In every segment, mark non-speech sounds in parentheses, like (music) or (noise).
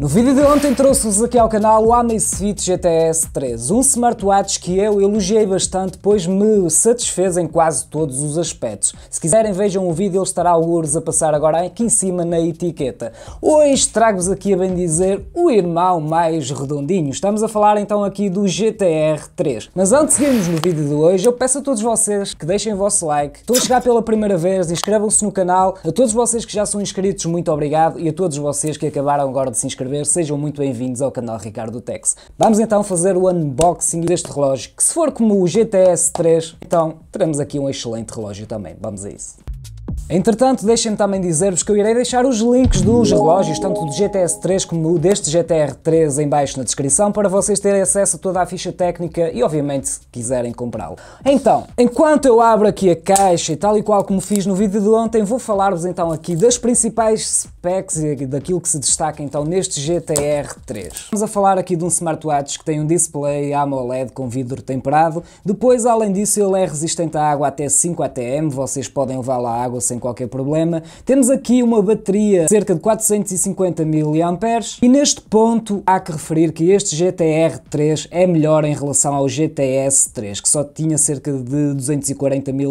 No vídeo de ontem trouxe-vos aqui ao canal o Amazfit GTS 3, um smartwatch que eu elogiei bastante, pois me satisfez em quase todos os aspectos. Se quiserem vejam o vídeo, ele estará algures a passar agora aqui em cima na etiqueta. Hoje trago-vos aqui a bem dizer o irmão mais redondinho, estamos a falar então aqui do GTR 3. Mas antes de irmos no vídeo de hoje, eu peço a todos vocês que deixem o vosso like, estou a chegar pela primeira vez, inscrevam-se no canal, a todos vocês que já são inscritos, muito obrigado, e a todos vocês que acabaram agora de se inscrever sejam muito bem-vindos ao canal Ricardo Tex. Vamos então fazer o unboxing deste relógio, que se for como o GTS 3, então teremos aqui um excelente relógio também. Vamos a isso. Entretanto, deixem-me também dizer-vos que eu irei deixar os links dos relógios, tanto do GTS 3 como deste GTR 3 em baixo na descrição, para vocês terem acesso a toda a ficha técnica e obviamente se quiserem comprá-lo. Então, enquanto eu abro aqui a caixa e tal e qual como fiz no vídeo de ontem, vou falar-vos então aqui das principais specs e daquilo que se destaca então neste GTR 3. Vamos a falar aqui de um smartwatch que tem um display AMOLED com vidro temperado, depois além disso ele é resistente à água até 5 ATM, vocês podem levar lo à água sem qualquer problema. Temos aqui uma bateria de cerca de 450 mAh e neste ponto há que referir que este GTR 3 é melhor em relação ao GTS 3 que só tinha cerca de 240 mAh.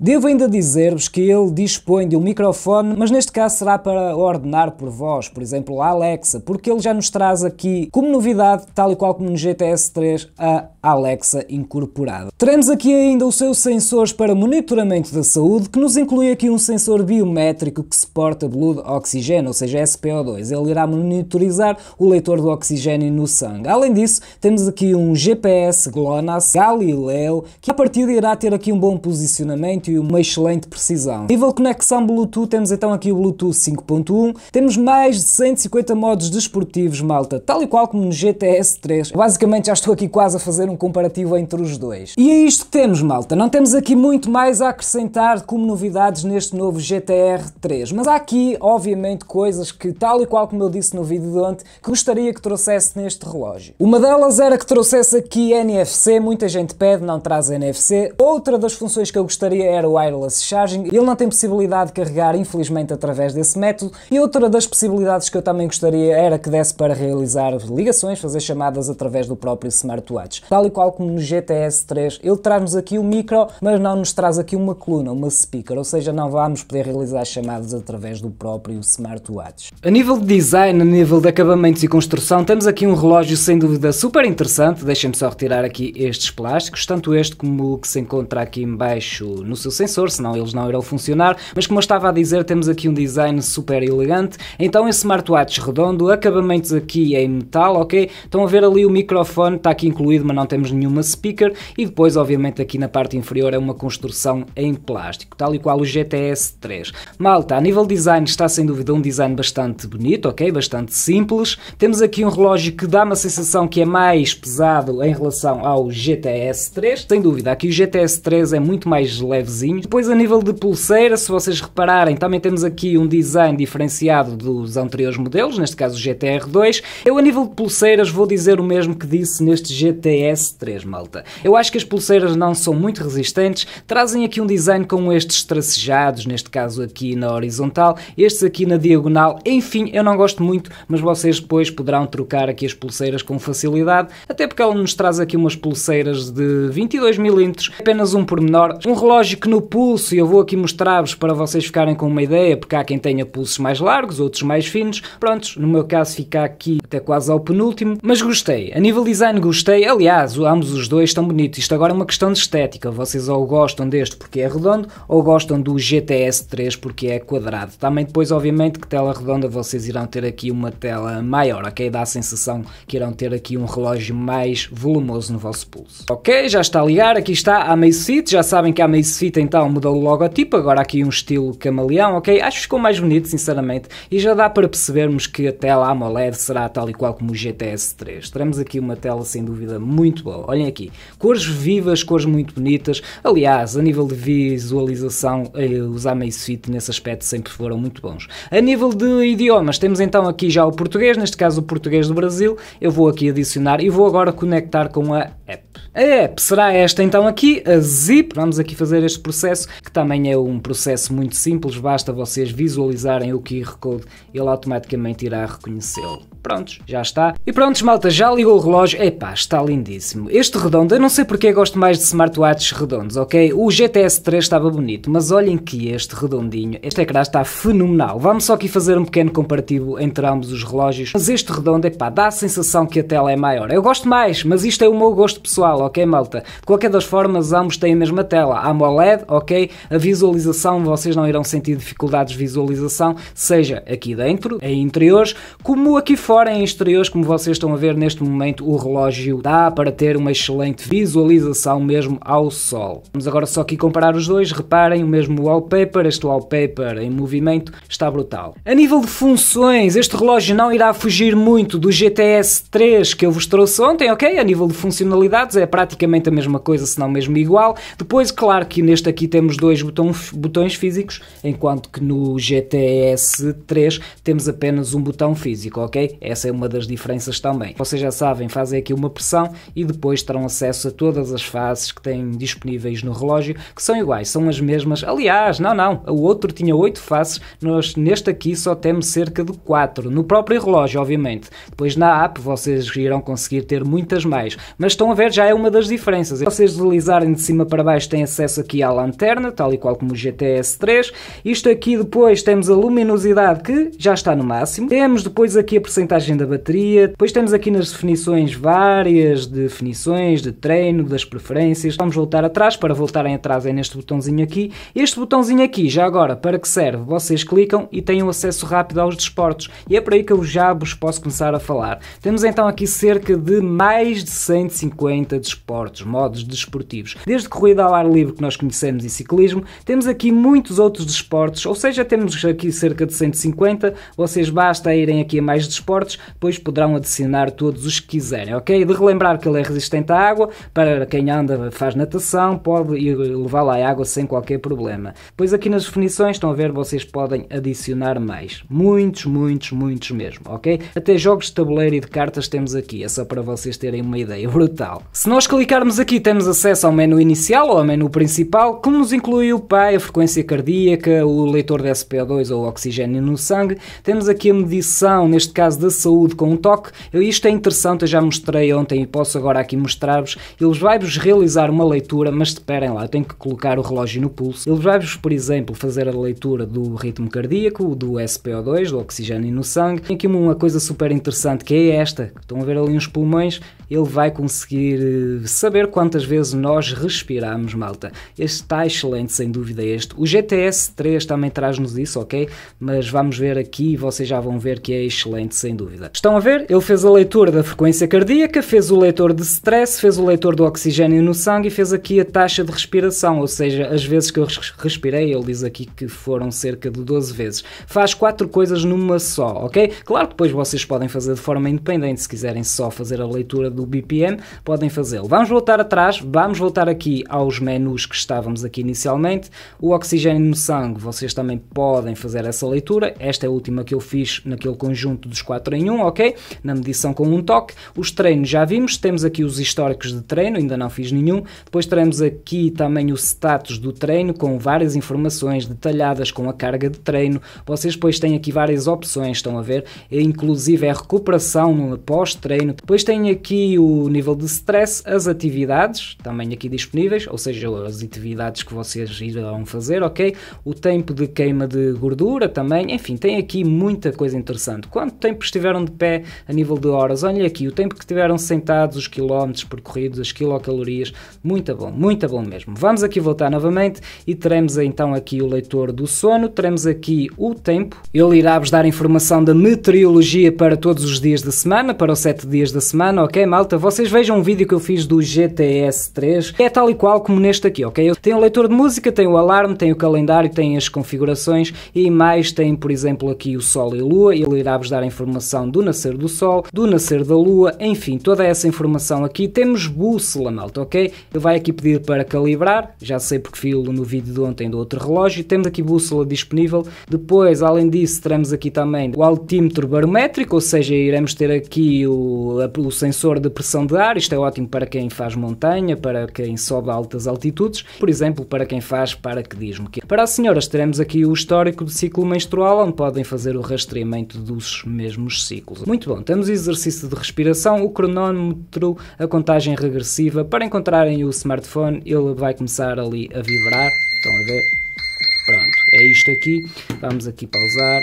Devo ainda dizer-vos que ele dispõe de um microfone, mas neste caso será para ordenar por voz, por exemplo a Alexa, porque ele já nos traz aqui como novidade, tal e qual como no GTS 3, a Alexa incorporada. Teremos aqui ainda os seus sensores para monitoramento da saúde que nos inclui aqui um sensor biométrico que suporta Blood Oxygen, ou seja, SPO2. Ele irá monitorizar o leitor do oxigênio no sangue. Além disso, temos aqui um GPS GLONASS Galileu, que a partir irá ter aqui um bom posicionamento e uma excelente precisão. Nível conexão Bluetooth, temos então aqui o Bluetooth 5.1, temos mais de 150 modos desportivos, malta, tal e qual como no GTS 3. Basicamente já estou aqui quase a fazer um comparativo entre os dois. E é isto que temos, malta. Não temos aqui muito mais a acrescentar como novidades neste novo GTR 3. Mas há aqui, obviamente, coisas que, tal e qual como eu disse no vídeo de ontem, que gostaria que trouxesse neste relógio. Uma delas era que trouxesse aqui NFC, muita gente pede, não traz NFC. Outra das funções que eu gostaria era o wireless charging, ele não tem possibilidade de carregar, infelizmente, através desse método. E outra das possibilidades que eu também gostaria era que desse para realizar ligações, fazer chamadas através do próprio smartwatch. Tal e qual como no GTS 3, ele traz-nos aqui o um micro, mas não nos traz aqui uma coluna, uma speaker, ou seja, não não vamos poder realizar chamadas através do próprio smartwatch. A nível de design, a nível de acabamentos e construção, temos aqui um relógio sem dúvida super interessante. Deixem-me só retirar aqui estes plásticos, tanto este como o que se encontra aqui embaixo no seu sensor, senão eles não irão funcionar. Mas como eu estava a dizer, temos aqui um design super elegante. Então esse smartwatch redondo, acabamentos aqui em metal, ok? Estão a ver ali o microfone, está aqui incluído, mas não temos nenhuma speaker. E depois, obviamente, aqui na parte inferior é uma construção em plástico, tal e qual o GT GTS 3. Malta, a nível design está sem dúvida um design bastante bonito, ok? Bastante simples. Temos aqui um relógio que dá uma sensação que é mais pesado em relação ao GTS 3. Sem dúvida, aqui o GTS 3 é muito mais levezinho. Depois a nível de pulseira, se vocês repararem, também temos aqui um design diferenciado dos anteriores modelos, neste caso o GTR 2. Eu a nível de pulseiras vou dizer o mesmo que disse neste GTS 3, malta. Eu acho que as pulseiras não são muito resistentes, trazem aqui um design com estes tracejados quadrados, neste caso aqui na horizontal, estes aqui na diagonal, enfim, eu não gosto muito, mas vocês depois poderão trocar aqui as pulseiras com facilidade, até porque ela nos traz aqui umas pulseiras de 22 mm, apenas um pormenor, um relógio que no pulso, e eu vou aqui mostrar-vos para vocês ficarem com uma ideia, porque há quem tenha pulsos mais largos, outros mais finos, prontos, no meu caso fica aqui até quase ao penúltimo, mas gostei. A nível design gostei, aliás, ambos os dois estão bonitos. Isto agora é uma questão de estética, vocês ou gostam deste porque é redondo, ou gostam do GTS 3 porque é quadrado. Também depois, obviamente, que tela redonda vocês irão ter aqui uma tela maior, ok? Dá a sensação que irão ter aqui um relógio mais volumoso no vosso pulso. Ok, já está a ligar, aqui está a Amazfit, já sabem que a Amazfit então mudou o logotipo, agora aqui um estilo camaleão, ok? Acho que ficou mais bonito, sinceramente, e já dá para percebermos que a tela AMOLED será tal tal e qual como o GTS 3. Teremos aqui uma tela sem dúvida muito boa. Olhem aqui, cores vivas, cores muito bonitas. Aliás, a nível de visualização, eh, os Amazfit nesse aspecto sempre foram muito bons. A nível de idiomas, temos então aqui já o português, neste caso o português do Brasil. Eu vou aqui adicionar e vou agora conectar com a app. É, será esta então aqui, a zip. Vamos aqui fazer este processo, que também é um processo muito simples, basta vocês visualizarem o QR Code, ele automaticamente irá reconhecê-lo. Prontos, já está. E prontos, malta, já ligou o relógio. Epá, está lindíssimo. Este redondo, eu não sei porque gosto mais de smartwatches redondos, ok? O GTS 3 estava bonito, mas olhem que este redondinho, este ecrã está fenomenal. Vamos só aqui fazer um pequeno comparativo entre ambos os relógios, mas este redondo, epá, dá a sensação que a tela é maior. Eu gosto mais, mas isto é o meu gosto pessoal, ok, malta? De qualquer das formas, ambos têm a mesma tela. AMOLED, ok? A visualização, vocês não irão sentir dificuldades de visualização, seja aqui dentro, em interiores, como aqui fora, em exteriores, como vocês estão a ver neste momento, o relógio dá para ter uma excelente visualização mesmo ao sol. Vamos agora só aqui comparar os dois, reparem, o mesmo wallpaper, este wallpaper em movimento está brutal. A nível de funções, este relógio não irá fugir muito do GTS 3 que eu vos trouxe ontem, ok? A nível de funcionalidades é praticamente a mesma coisa, se não mesmo igual. Depois, claro que neste aqui temos dois botões, botões físicos, enquanto que no GTS 3 temos apenas um botão físico, ok? Essa é uma das diferenças também. Vocês já sabem, fazem aqui uma pressão e depois terão acesso a todas as faces que têm disponíveis no relógio, que são iguais, são as mesmas. Aliás, não, não, o outro tinha oito faces, nós neste aqui só temos cerca de quatro no próprio relógio, obviamente. Depois na app vocês irão conseguir ter muitas mais, mas estão a ver, já é uma uma das diferenças. vocês deslizarem de cima para baixo têm acesso aqui à lanterna, tal e qual como o GTS 3. Isto aqui depois temos a luminosidade que já está no máximo. Temos depois aqui a percentagem da bateria. Depois temos aqui nas definições várias definições de treino, das preferências. Vamos voltar atrás. Para voltarem atrás é neste botãozinho aqui. Este botãozinho aqui, já agora, para que serve? Vocês clicam e têm acesso rápido aos desportos. E é por aí que eu já vos posso começar a falar. Temos então aqui cerca de mais de 150 desportos esportes, modos desportivos. Desde corrida ao ar livre que nós conhecemos e ciclismo, temos aqui muitos outros desportos, ou seja, temos aqui cerca de 150. Vocês basta irem aqui a mais desportos, pois poderão adicionar todos os que quiserem, ok? De relembrar que ele é resistente à água, para quem anda, faz natação, pode ir levar lá a água sem qualquer problema. Pois aqui nas definições, estão a ver, vocês podem adicionar mais. Muitos, muitos, muitos mesmo, ok? Até jogos de tabuleiro e de cartas temos aqui, é só para vocês terem uma ideia (laughs) brutal. Se nós nós clicarmos aqui, temos acesso ao menu inicial ou ao menu principal, que nos inclui o PAI, a frequência cardíaca, o leitor de SPO2 ou oxigênio no sangue. Temos aqui a medição, neste caso da saúde, com um toque. Eu, isto é interessante, eu já mostrei ontem e posso agora aqui mostrar-vos. Ele vai-vos realizar uma leitura, mas esperem lá, eu tenho que colocar o relógio no pulso. Ele vai-vos, por exemplo, fazer a leitura do ritmo cardíaco, do SPO2, do oxigênio no sangue. Tem aqui uma coisa super interessante que é esta. Estão a ver ali uns pulmões, ele vai conseguir eh, saber quantas vezes nós respiramos, malta. Este está excelente, sem dúvida este. O GTS 3 também traz-nos isso, ok? Mas vamos ver aqui e vocês já vão ver que é excelente, sem dúvida. Estão a ver? Ele fez a leitura da frequência cardíaca, fez o leitor de stress, fez o leitor do oxigênio no sangue e fez aqui a taxa de respiração, ou seja, as vezes que eu respirei, ele diz aqui que foram cerca de 12 vezes. Faz quatro coisas numa só, ok? Claro que depois vocês podem fazer de forma independente, se quiserem só fazer a leitura do BPM, podem fazer fazê-lo. Vamos voltar atrás, vamos voltar aqui aos menus que estávamos aqui inicialmente. O oxigênio no sangue, vocês também podem fazer essa leitura. Esta é a última que eu fiz naquele conjunto dos 4 em 1, ok? Na medição com um toque. Os treinos já vimos, temos aqui os históricos de treino, ainda não fiz nenhum. Depois teremos aqui também o status do treino com várias informações detalhadas com a carga de treino. Vocês depois têm aqui várias opções, estão a ver? Inclusive a é recuperação pós-treino. Depois tem aqui o nível de stress, as atividades, também aqui disponíveis, ou seja, as atividades que vocês irão fazer, ok? O tempo de queima de gordura também, enfim, tem aqui muita coisa interessante. Quanto tempo estiveram de pé a nível de horas? Olha aqui, o tempo que estiveram sentados, os quilómetros percorridos, as quilocalorias, muito bom, muito bom mesmo. Vamos aqui voltar novamente e teremos então aqui o leitor do sono, teremos aqui o tempo, ele irá-vos dar informação da meteorologia para todos os dias da semana, para os 7 dias da semana, ok malta? Vocês vejam um vídeo que eu fiz fiz do GTS 3, é tal e qual como neste aqui, ok? Tem o leitor de música, tem o alarme, tem o calendário, tem as configurações e mais tem, por exemplo, aqui o Sol e Lua, ele irá-vos dar a informação do nascer do Sol, do nascer da Lua, enfim, toda essa informação aqui. Temos bússola, malta, ok? Ele vai aqui pedir para calibrar, já sei porque filo no vídeo de ontem do outro relógio, temos aqui bússola disponível. Depois, além disso, teremos aqui também o altímetro barométrico, ou seja, iremos ter aqui o, o sensor de pressão de ar, isto é ótimo para para quem faz montanha, para quem sobe a altas altitudes, por exemplo, para quem faz paraquedismo. É para as senhoras, teremos aqui o histórico do ciclo menstrual, onde podem fazer o rastreamento dos mesmos ciclos. Muito bom, temos exercício de respiração, o cronômetro, a contagem regressiva. Para encontrarem o smartphone, ele vai começar ali a vibrar. Estão a ver? Pronto, é isto aqui. Vamos aqui pausar.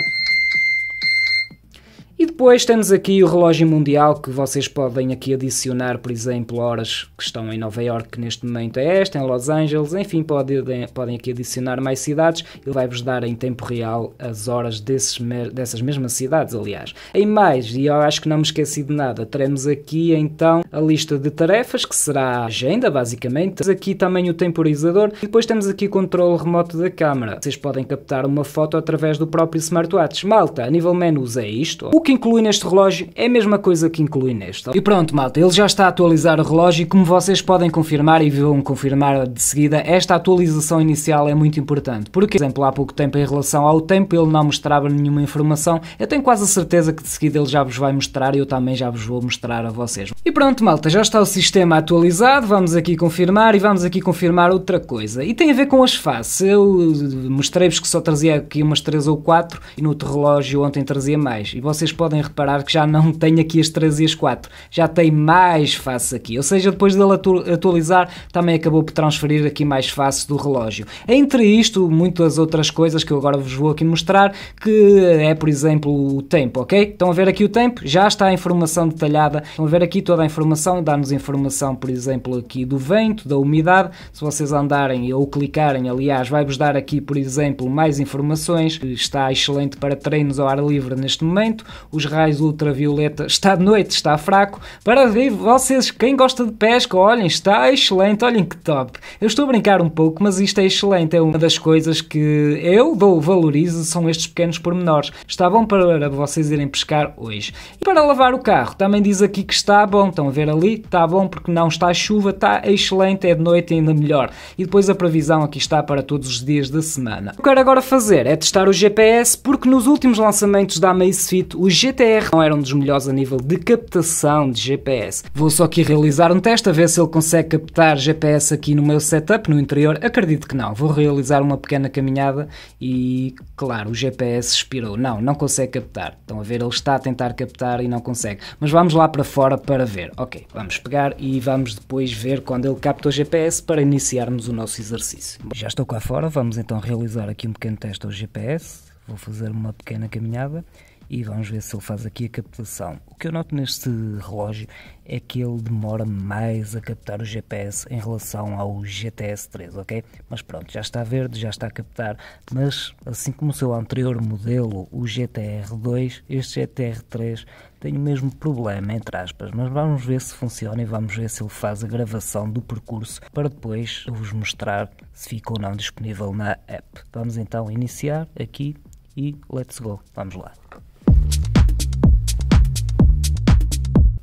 Depois temos aqui o relógio mundial que vocês podem aqui adicionar, por exemplo, horas que estão em Nova York neste momento é esta, em Los Angeles, enfim, podem, podem aqui adicionar mais cidades, ele vai-vos dar em tempo real as horas desses, dessas mesmas cidades, aliás. Em mais, e eu acho que não me esqueci de nada, teremos aqui então a lista de tarefas, que será a agenda, basicamente. Temos aqui também o temporizador e depois temos aqui o controle remoto da câmara. Vocês podem captar uma foto através do próprio smartwatch. Malta, a nível menu é isto, o que inclui inclui neste relógio é a mesma coisa que inclui neste. E pronto, malta, ele já está a atualizar o relógio e como vocês podem confirmar e vão confirmar de seguida, esta atualização inicial é muito importante. Porque, por exemplo, há pouco tempo em relação ao tempo ele não mostrava nenhuma informação, eu tenho quase a certeza que de seguida ele já vos vai mostrar e eu também já vos vou mostrar a vocês. E pronto, malta, já está o sistema atualizado, vamos aqui confirmar e vamos aqui confirmar outra coisa. E tem a ver com as faces. Eu eh, mostrei-vos que só trazia aqui umas 3 ou 4 e no outro relógio ontem trazia mais. E vocês podem podem reparar que já não tem aqui as 3 e as 4, já tem mais fácil aqui, ou seja, depois dele atualizar também acabou por transferir aqui mais fácil do relógio. Entre isto, muitas outras coisas que eu agora vos vou aqui mostrar, que é por exemplo o tempo, ok? Estão a ver aqui o tempo? Já está a informação detalhada, estão a ver aqui toda a informação, dá-nos informação por exemplo aqui do vento, da umidade, se vocês andarem ou clicarem aliás, vai-vos dar aqui por exemplo mais informações, está excelente para treinos ao ar livre neste momento, os raios ultravioleta está de noite, está fraco. Para vocês, quem gosta de pesca, olhem, está excelente, olhem que top. Eu estou a brincar um pouco, mas isto é excelente. É uma das coisas que eu dou, valorizo, são estes pequenos pormenores. Está bom para vocês irem pescar hoje. E para lavar o carro, também diz aqui que está bom. Estão a ver ali? Está bom porque não está chuva, está excelente, é de noite ainda melhor. E depois a previsão aqui está para todos os dias da semana. O que eu quero agora fazer é testar o GPS porque nos últimos lançamentos da Amazfit o GT GTR não era um dos melhores a nível de captação de GPS. Vou só aqui realizar um teste a ver se ele consegue captar GPS aqui no meu setup, no interior. Acredito que não. Vou realizar uma pequena caminhada e, claro, o GPS expirou. Não, não consegue captar. Estão a ver, ele está a tentar captar e não consegue. Mas vamos lá para fora para ver. Ok, vamos pegar e vamos depois ver quando ele capta o GPS para iniciarmos o nosso exercício. Já estou cá fora, vamos então realizar aqui um pequeno teste ao GPS. Vou fazer uma pequena caminhada e vamos ver se ele faz aqui a captação. O que eu noto neste relógio é que ele demora mais a captar o GPS em relação ao GTS 3, ok? Mas pronto, já está verde, já está a captar, mas assim como o seu anterior modelo, o GTR 2, este GTR 3 tem o mesmo problema, entre aspas, mas vamos ver se funciona e vamos ver se ele faz a gravação do percurso para depois vos mostrar se fica ou não disponível na app. Vamos então iniciar aqui e let's go, vamos lá.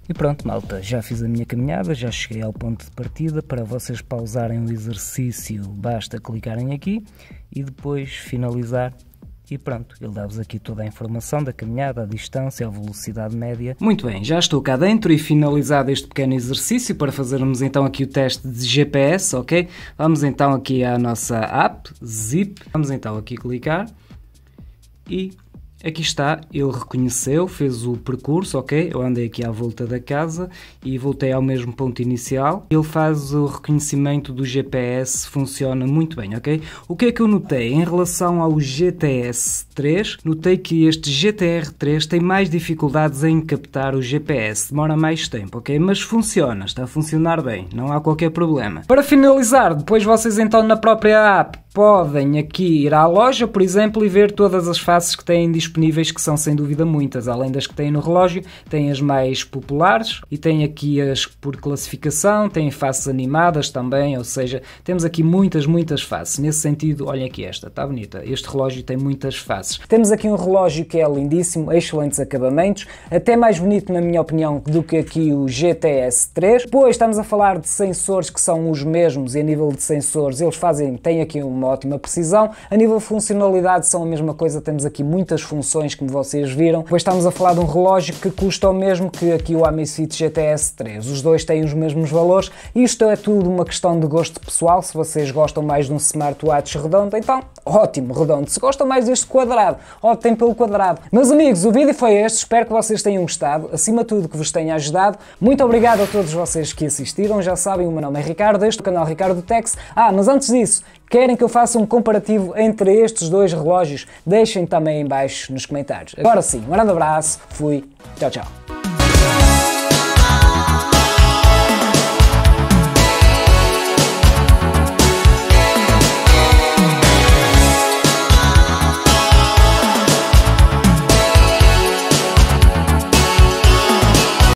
E pronto, malta, já fiz a minha caminhada, já cheguei ao ponto de partida. Para vocês pausarem o exercício, basta clicarem aqui e depois finalizar e pronto, ele dá-vos aqui toda a informação da caminhada, a distância, a velocidade média. Muito bem, já estou cá dentro e finalizado este pequeno exercício para fazermos então aqui o teste de GPS, ok? Vamos então aqui à nossa app, Zip, vamos então aqui clicar e Aqui está, ele reconheceu, fez o percurso, ok? Eu andei aqui à volta da casa e voltei ao mesmo ponto inicial. Ele faz o reconhecimento do GPS, funciona muito bem, ok? O que é que eu notei em relação ao GTS 3? Notei que este GTR 3 tem mais dificuldades em captar o GPS, demora mais tempo, ok? Mas funciona, está a funcionar bem, não há qualquer problema. Para finalizar, depois vocês então na própria app podem aqui ir à loja, por exemplo, e ver todas as faces que têm disponíveis, que são sem dúvida muitas. Além das que têm no relógio, têm as mais populares e têm aqui as por classificação, têm faces animadas também, ou seja, temos aqui muitas, muitas faces. Nesse sentido, olhem aqui esta, está bonita. Este relógio tem muitas faces. Temos aqui um relógio que é lindíssimo, excelentes acabamentos, até mais bonito, na minha opinião, do que aqui o GTS 3. Pois estamos a falar de sensores que são os mesmos e a nível de sensores eles fazem, têm aqui uma uma ótima precisão. A nível de funcionalidade são a mesma coisa, temos aqui muitas funções como vocês viram. Pois estamos a falar de um relógio que custa o mesmo que aqui o Amazfit GTS 3. Os dois têm os mesmos valores. Isto é tudo uma questão de gosto pessoal. Se vocês gostam mais de um smartwatch redondo, então Ótimo, redondo. Se gostam mais deste quadrado, optem pelo quadrado. Meus amigos, o vídeo foi este. Espero que vocês tenham gostado. Acima de tudo, que vos tenha ajudado. Muito obrigado a todos vocês que assistiram. Já sabem, o meu nome é Ricardo, este é o canal Ricardo Tex. Ah, mas antes disso, Querem que eu faça um comparativo entre estes dois relógios? Deixem também aí embaixo nos comentários. Agora sim, um grande abraço, fui, tchau, tchau.